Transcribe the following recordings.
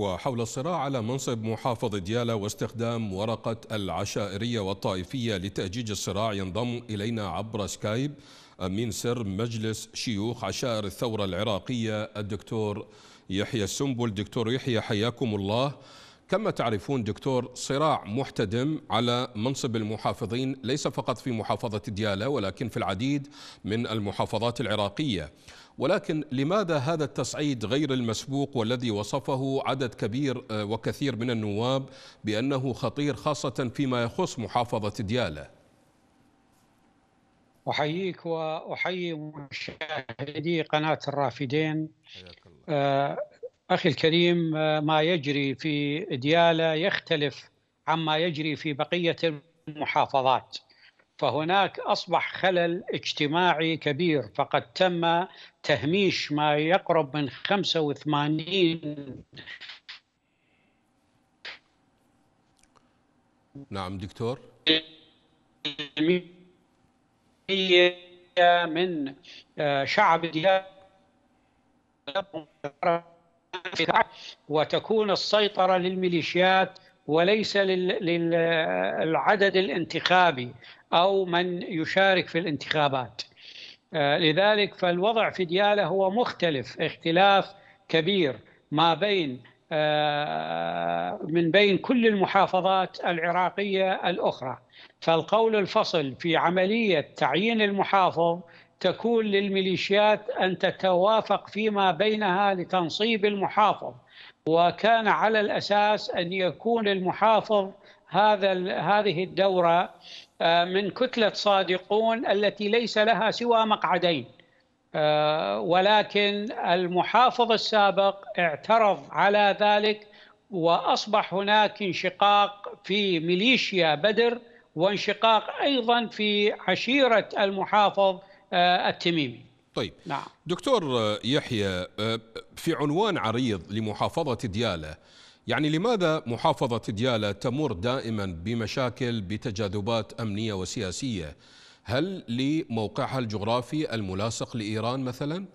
وحول الصراع على منصب محافظ ديالى واستخدام ورقة العشائرية والطائفية لتأجيج الصراع ينضم إلينا عبر سكايب أمين سر مجلس شيوخ عشائر الثورة العراقية الدكتور يحيى السنبل دكتور يحيى حياكم الله كما تعرفون دكتور صراع محتدم على منصب المحافظين ليس فقط في محافظة ديالى ولكن في العديد من المحافظات العراقية ولكن لماذا هذا التصعيد غير المسبوق والذي وصفه عدد كبير آه، وكثير من النواب بأنه خطير خاصة فيما يخص محافظة ديالى أحييك وأحيي مشاهدي قناة الرافدين آه، أخي الكريم آه، ما يجري في ديالى يختلف عما يجري في بقية المحافظات فهناك أصبح خلل اجتماعي كبير فقد تم تهميش ما يقرب من 85 نعم دكتور من آه، شعب ديالى وتكون السيطرة للميليشيات وليس للعدد الانتخابي أو من يشارك في الانتخابات آه، لذلك فالوضع في ديالى هو مختلف اختلاف كبير ما بين آه، من بين كل المحافظات العراقية الأخرى فالقول الفصل في عملية تعيين المحافظ تكون للميليشيات أن تتوافق فيما بينها لتنصيب المحافظ وكان على الأساس أن يكون المحافظ هذا هذه الدورة آه، من كتلة صادقون التي ليس لها سوى مقعدين آه، ولكن المحافظ السابق اعترض على ذلك واصبح هناك انشقاق في ميليشيا بدر وانشقاق ايضا في عشيره المحافظ آه، التميمي طيب نعم. دكتور يحيى آه، في عنوان عريض لمحافظة ديالة يعني لماذا محافظة ديالة تمر دائما بمشاكل بتجاذبات أمنية وسياسية هل لموقعها الجغرافي الملاصق لإيران مثلاً؟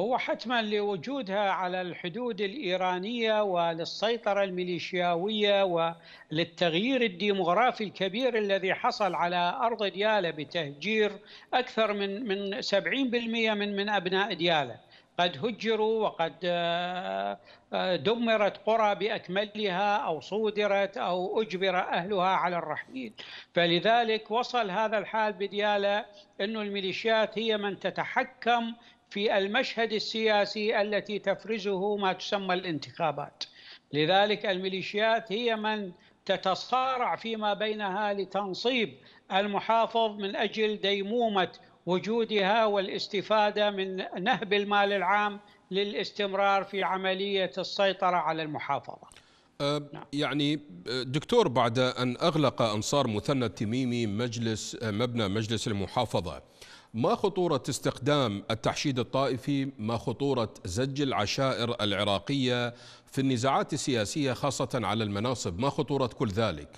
هو حتما لوجودها على الحدود الإيرانية وللسيطرة الميليشياوية وللتغيير الديمغرافي الكبير الذي حصل على أرض دياله بتهجير أكثر من من 70% من من أبناء دياله قد هجروا وقد آه، آه، دمرت قرى باكملها او صودرت او اجبر اهلها على الرحيل فلذلك وصل هذا الحال بدياله انه الميليشيات هي من تتحكم في المشهد السياسي التي تفرزه ما تسمى الانتخابات لذلك الميليشيات هي من تتصارع فيما بينها لتنصيب المحافظ من اجل ديمومه وجودها والاستفاده من نهب المال العام للاستمرار في عمليه السيطره على المحافظه. نعم. يعني دكتور بعد أن أغلق أنصار مثنى التميمي مجلس مبنى مجلس المحافظة ما خطورة استخدام التحشيد الطائفي ما خطورة زج العشائر العراقية في النزاعات السياسية خاصة على المناصب ما خطورة كل ذلك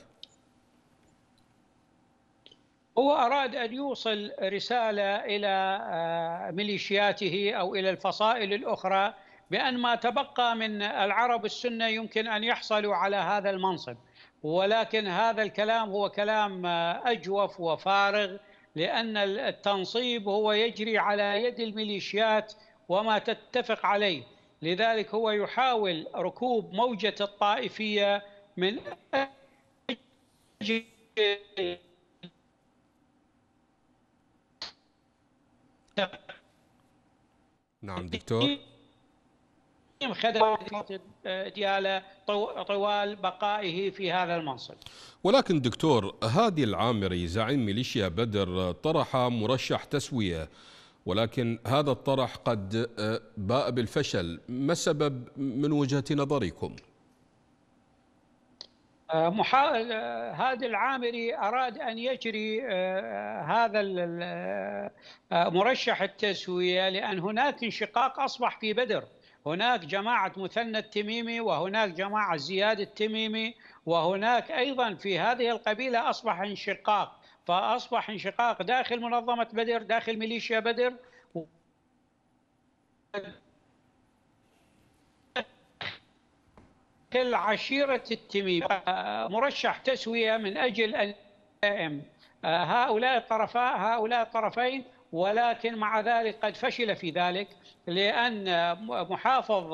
هو أراد أن يوصل رسالة إلى آه، ميليشياته أو إلى الفصائل الأخرى بأن ما تبقى من العرب السنة يمكن أن يحصلوا على هذا المنصب ولكن هذا الكلام هو كلام آه، أجوف وفارغ لأن التنصيب هو يجري على يد الميليشيات وما تتفق عليه لذلك هو يحاول ركوب موجة الطائفية من أجل نعم دكتور خدمة آه، دياله طوال بقائه في هذا المنصب ولكن دكتور هادي العامري زعيم ميليشيا بدر طرح مرشح تسوية ولكن هذا الطرح قد آه، باء بالفشل ما السبب من وجهة نظركم؟ آه، محاول هادي العامري أراد أن يجري هذا مرشح التسوية لأن هناك انشقاق أصبح في بدر هناك جماعة مثنى التميمي وهناك جماعة زياد التميمي وهناك أيضا في هذه القبيلة أصبح انشقاق فأصبح انشقاق داخل منظمة بدر داخل ميليشيا بدر كل عشيرة التميمي مرشح تسوية من أجل أن هؤلاء الطرفاء هؤلاء الطرفين ولكن مع ذلك قد فشل في ذلك لأن محافظ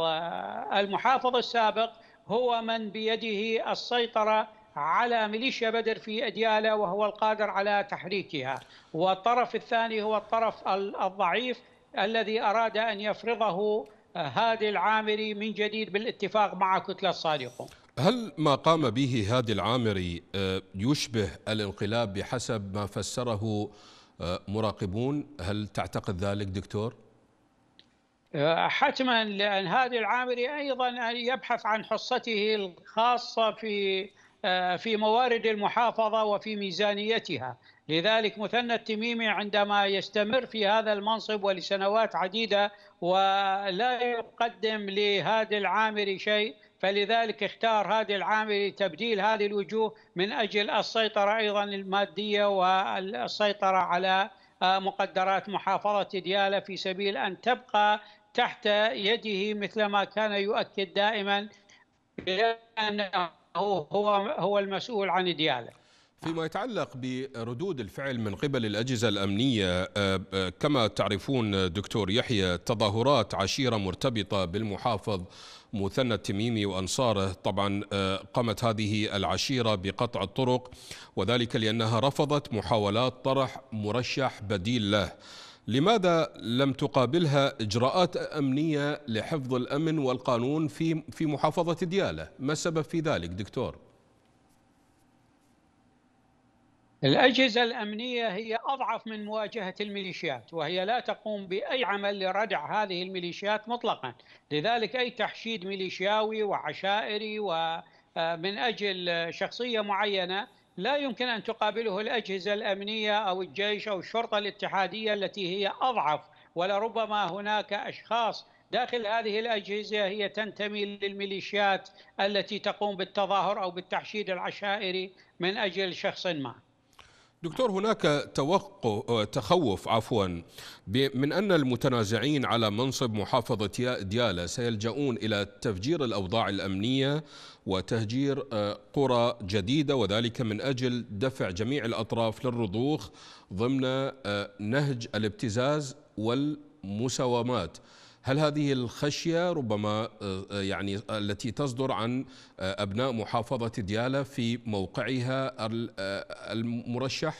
المحافظ السابق هو من بيده السيطرة على ميليشيا بدر في أديالة وهو القادر على تحريكها والطرف الثاني هو الطرف الضعيف الذي أراد أن يفرضه هادي العامري من جديد بالاتفاق مع كتلة صادقون هل ما قام به هادي العامري آه، يشبه الانقلاب بحسب ما فسره آه، مراقبون هل تعتقد ذلك دكتور؟ آه، حتما لأن هذه العامري أيضا يبحث عن حصته الخاصة في آه، في موارد المحافظة وفي ميزانيتها لذلك مثنى التميمي عندما يستمر في هذا المنصب ولسنوات عديدة ولا يقدم لهادي العامري شيء فلذلك اختار هذه العامل لتبديل هذه الوجوه من أجل السيطرة أيضا المادية والسيطرة على آه، مقدرات محافظة ديالة في سبيل أن تبقى تحت يده مثلما كان يؤكد دائما بأنه هو هو المسؤول عن ديالة فيما يتعلق بردود الفعل من قبل الأجهزة الأمنية آه، آه، كما تعرفون دكتور يحيى تظاهرات عشيرة مرتبطة بالمحافظ مثنى التميمي وأنصاره طبعا آه، قامت هذه العشيرة بقطع الطرق وذلك لأنها رفضت محاولات طرح مرشح بديل له لماذا لم تقابلها إجراءات أمنية لحفظ الأمن والقانون في في محافظة ديالة ما السبب في ذلك دكتور؟ الأجهزة الأمنية هي أضعف من مواجهة الميليشيات وهي لا تقوم بأي عمل لردع هذه الميليشيات مطلقا لذلك أي تحشيد ميليشياوي وعشائري ومن آه، أجل شخصية معينة لا يمكن أن تقابله الأجهزة الأمنية أو الجيش أو الشرطة الاتحادية التي هي أضعف ولربما هناك أشخاص داخل هذه الأجهزة هي تنتمي للميليشيات التي تقوم بالتظاهر أو بالتحشيد العشائري من أجل شخص ما دكتور هناك توقع تخوف عفوا من ان المتنازعين على منصب محافظه دياله سيلجؤون الى تفجير الاوضاع الامنيه وتهجير آه، قرى جديده وذلك من اجل دفع جميع الاطراف للرضوخ ضمن آه، نهج الابتزاز والمساومات. هل هذه الخشية ربما آه، آه، يعني آه، التي تصدر عن أبناء محافظة ديالى في موقعها المرشح؟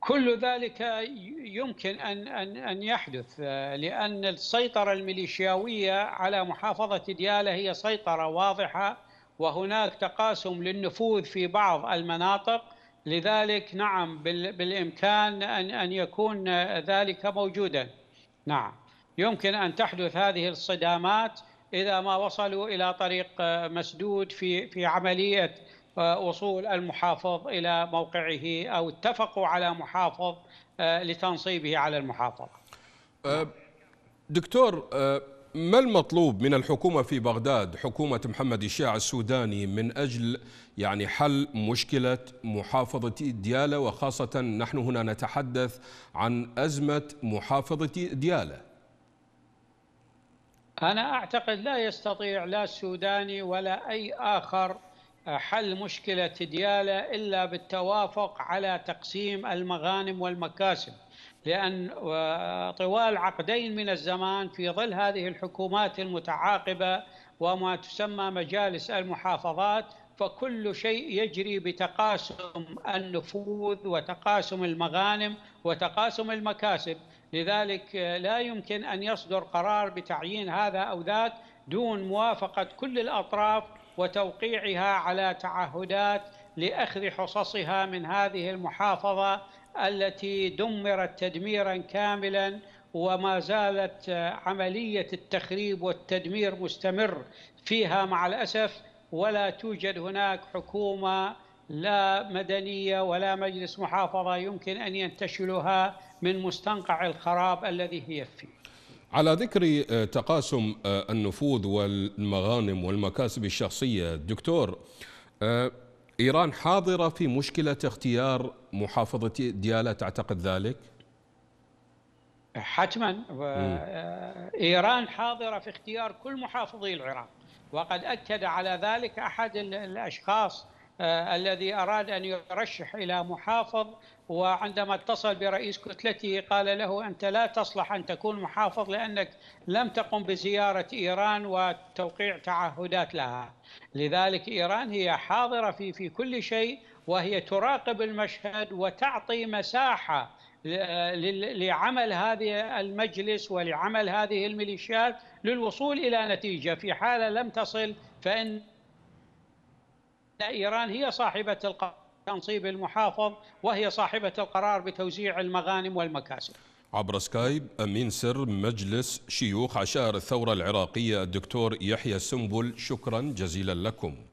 كل ذلك يمكن أن أن أن يحدث لأن السيطرة الميليشياوية على محافظة ديالى هي سيطرة واضحة وهناك تقاسم للنفوذ في بعض المناطق لذلك نعم بالإمكان أن أن يكون ذلك موجوداً نعم يمكن أن تحدث هذه الصدامات إذا ما وصلوا إلى طريق آه، مسدود في في عملية آه، وصول المحافظ إلى موقعه أو اتفقوا على محافظ آه، لتنصيبه على المحافظة دكتور ما المطلوب من الحكومة في بغداد حكومة محمد الشاع السوداني من أجل يعني حل مشكلة محافظة ديالة وخاصة نحن هنا نتحدث عن أزمة محافظة ديالة أنا أعتقد لا يستطيع لا السوداني ولا أي آخر حل مشكلة ديالة إلا بالتوافق على تقسيم المغانم والمكاسب لأن طوال عقدين من الزمان في ظل هذه الحكومات المتعاقبة وما تسمى مجالس المحافظات فكل شيء يجري بتقاسم النفوذ وتقاسم المغانم وتقاسم المكاسب لذلك لا يمكن أن يصدر قرار بتعيين هذا أو ذاك دون موافقة كل الأطراف وتوقيعها على تعهدات لأخذ حصصها من هذه المحافظة التي دمرت تدميرا كاملا وما زالت عملية التخريب والتدمير مستمر فيها مع الأسف ولا توجد هناك حكومة لا مدنية ولا مجلس محافظة يمكن أن ينتشلها من مستنقع الخراب الذي هي فيه على ذكر آه، تقاسم آه، النفوذ والمغانم والمكاسب الشخصية دكتور آه، إيران حاضرة في مشكلة اختيار محافظة ديالى تعتقد ذلك؟ حتما آه، إيران حاضرة في اختيار كل محافظي العراق وقد أكد على ذلك أحد الأشخاص آه، الذي أراد أن يرشح إلى محافظ وعندما اتصل برئيس كتلته قال له أنت لا تصلح أن تكون محافظ لأنك لم تقم بزيارة إيران وتوقيع تعهدات لها لذلك إيران هي حاضرة في, في كل شيء وهي تراقب المشهد وتعطي مساحة آه، لعمل هذه المجلس ولعمل هذه الميليشيات للوصول إلى نتيجة في حالة لم تصل فإن إيران هي صاحبة تنصيب المحافظ وهي صاحبة القرار بتوزيع المغانم والمكاسب عبر سكايب أمين سر مجلس شيوخ عشائر الثورة العراقية الدكتور يحيى سنبل شكرا جزيلا لكم